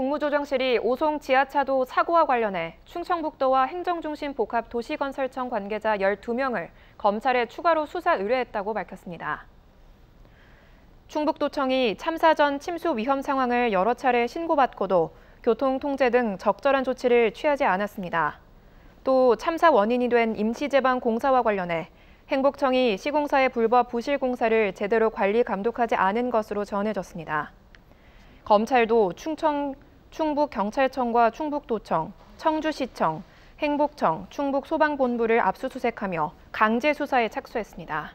국무조정실이 오송 지하차도 사고와 관련해 충청북도와 행정중심 복합 도시건설청 관계자 12명을 검찰에 추가로 수사 의뢰했다고 밝혔습니다. 충북도청이 참사 전 침수 위험 상황을 여러 차례 신고받고도 교통 통제 등 적절한 조치를 취하지 않았습니다. 또 참사 원인이 된 임시제방 공사와 관련해 행복청이 시공사의 불법 부실 공사를 제대로 관리 감독하지 않은 것으로 전해졌습니다. 검찰도 충청 충북경찰청과 충북도청, 청주시청, 행복청, 충북소방본부를 압수수색하며 강제 수사에 착수했습니다.